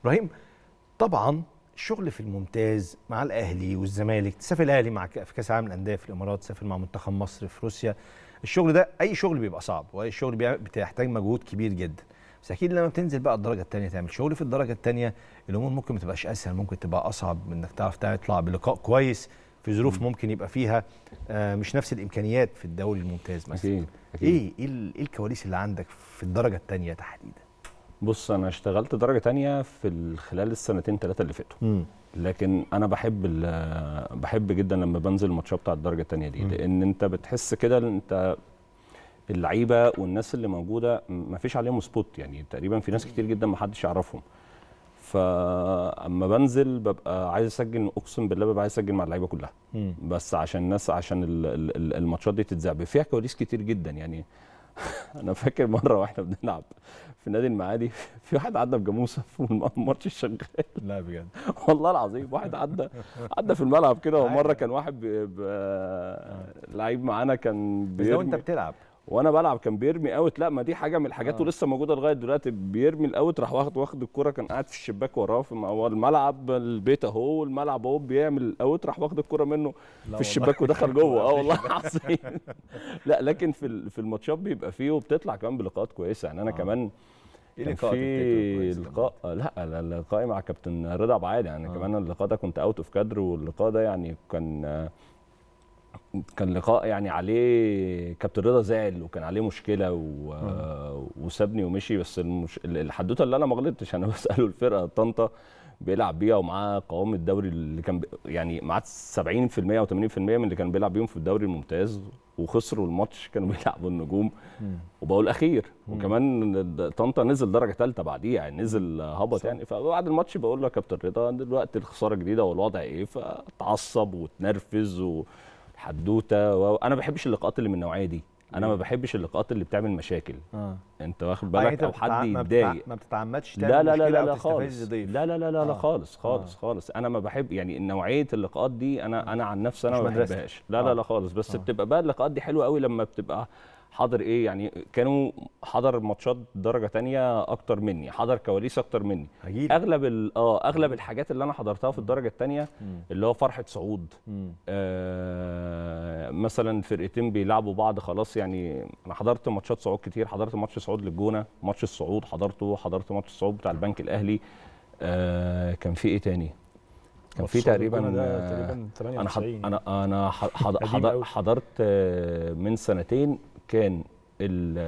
ابراهيم طبعا الشغل في الممتاز مع الاهلي والزمالك تسافر الاهلي مع في كاس العالم الانديه في الامارات تسافر مع منتخب مصر في روسيا الشغل ده اي شغل بيبقى صعب واي شغل بيحتاج مجهود كبير جدا بس اكيد لما بتنزل بقى الدرجه الثانيه تعمل شغل في الدرجه الثانيه الامور ممكن ما تبقاش اسهل ممكن تبقى اصعب انك تعرف تطلع بلقاء كويس في ظروف ممكن يبقى فيها آه، مش نفس الامكانيات في الدوري الممتاز مثلا أكيد. أكيد. ايه ايه, إيه الكواليس اللي عندك في الدرجه الثانيه تحديدا بص انا اشتغلت درجه تانية في خلال السنتين ثلاثه اللي فاتوا لكن انا بحب بحب جدا لما بنزل الماتشات بتاع الدرجه الثانيه دي مم. لان انت بتحس كده ان انت اللعيبه والناس اللي موجوده ما فيش عليهم سبوت يعني تقريبا في ناس كتير جدا ما حدش يعرفهم فاما بنزل ببقى عايز اسجل اقسم بالله ببقى عايز اسجل مع اللعيبه كلها مم. بس عشان الناس عشان الماتشات دي تتذاع فيها كواليس كتير جدا يعني انا فاكر مره واحنا بنلعب في نادي المعادي في واحد عدى بجاموسه في الماتش الشغال لا بجد والله العظيم واحد عدى عدى في الملعب كده ومره أيوة. كان واحد آه. لعيب معانا كان بيرمي لو انت بتلعب وانا بلعب كان بيرمي اوت لا ما دي حاجه من الحاجات آه. ولسه موجوده لغايه دلوقتي بيرمي الاوت راح واخد واخد الكوره كان قاعد في الشباك وراه في الملعب البيت اهو الملعب اهو بيعمل الاوت راح واخد الكوره منه في الشباك ودخل جوه اه والله العظيم لا لكن في في الماتشات بيبقى فيه وبتطلع كمان بلقاءات كويسه يعني انا آه. كمان إيه كان في طيب، لقاء لا لقائي مع كابتن رضا عبد يعني آه. كمان اللقاء ده كنت اوت اوف كادر واللقاء ده يعني كان كان لقاء يعني عليه كابتن رضا زعل وكان عليه مشكله و... وسابني ومشي بس المش... الحدوته اللي انا ما غلطتش انا بساله الفرقه طنطا بيلعب بيها ومعاه قوام الدوري اللي كان ب... يعني معاه 70% او 80% من اللي كان بيلعب بيهم في الدوري الممتاز وخسروا الماتش كانوا بيلعبوا النجوم وبقول اخير وكمان طنطا نزل درجه ثالثه بعديها يعني نزل هبط يعني فبعد الماتش بقول له يا كابتن رضا دلوقتي الخساره جديده والوضع ايه فتعصب وتنرفز و... حدوته وانا ما بحبش اللقاءات اللي من النوعيه دي انا ما بحبش اللقاءات اللي بتعمل مشاكل آه. انت واخد يعني بالك او حد يتضايق ما بتتعمدش تعمل لا لا لا لا, لا خالص لا لا لا لا, آه. لا خالص خالص آه. خالص انا ما بحب يعني نوعيه اللقاءات دي انا آه. انا عن نفسي انا ما بحبهاش لا آه. لا لا خالص بس آه. بتبقى بقى اللقاءات دي حلوه قوي لما بتبقى حضر ايه يعني كانوا حضر ماتشات درجه تانية اكتر مني حضر كواليس اكتر مني أجيب. اغلب اه اغلب الحاجات اللي انا حضرتها في الدرجه الثانيه اللي هو فرحه صعود آه مثلا فرقتين بيلعبوا بعض خلاص يعني انا حضرت ماتشات صعود كتير حضرت ماتش صعود للجونه ماتش الصعود حضرته حضرت ماتش الصعود بتاع البنك الاهلي آه كان في ايه تاني كان في تقريبا تقريبا 98 انا انا حضرت آه، من سنتين كان ال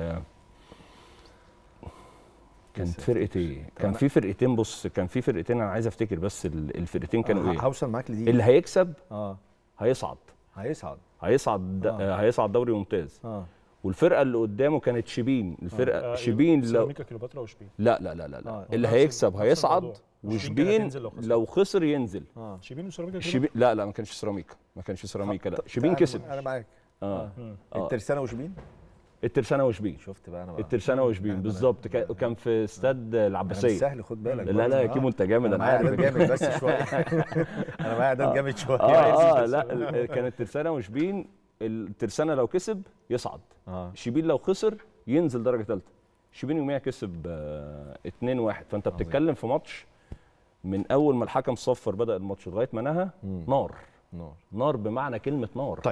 كانت فرقه ايه؟ كان في فرقتين بص كان في فرقتين انا عايز افتكر بس الفرقتين كانوا ايه؟ هوصل معاك لدي اللي هيكسب اه هيصعد هيصعد هيصعد آه. هيصعد دوري ممتاز آه. والفرقه اللي قدامه كانت شبين الفرقه آه. شبين لو كليوباترا وشبين لا لا لا لا, لا. آه. اللي آه. هيكسب هيصعد وشبين لو خسر ينزل آه. شبين وسيراميكا شبين لا لا ما كانش سيراميكا ما كانش سيراميكا لا شبين كسب انا معاك آه. آه. اه الترسانه وشبين الترسانه وشبين شفت بقى انا بقى الترسانه وشبين بالظبط كان في استاد آه. العباسيه سهل خد بالك لا لا يا كيمو انت جامد انا عارف جامد بس شويه انا معايا عدد جامد شويه اه, لا كانت الترسانه وشبين الترسانه لو كسب يصعد شبين لو خسر ينزل درجه ثالثه شبين يوميها كسب 2 1 فانت بتتكلم في ماتش من اول ما الحكم صفر بدا الماتش لغايه ما نهى نار نار نار بمعنى كلمه نار طيب.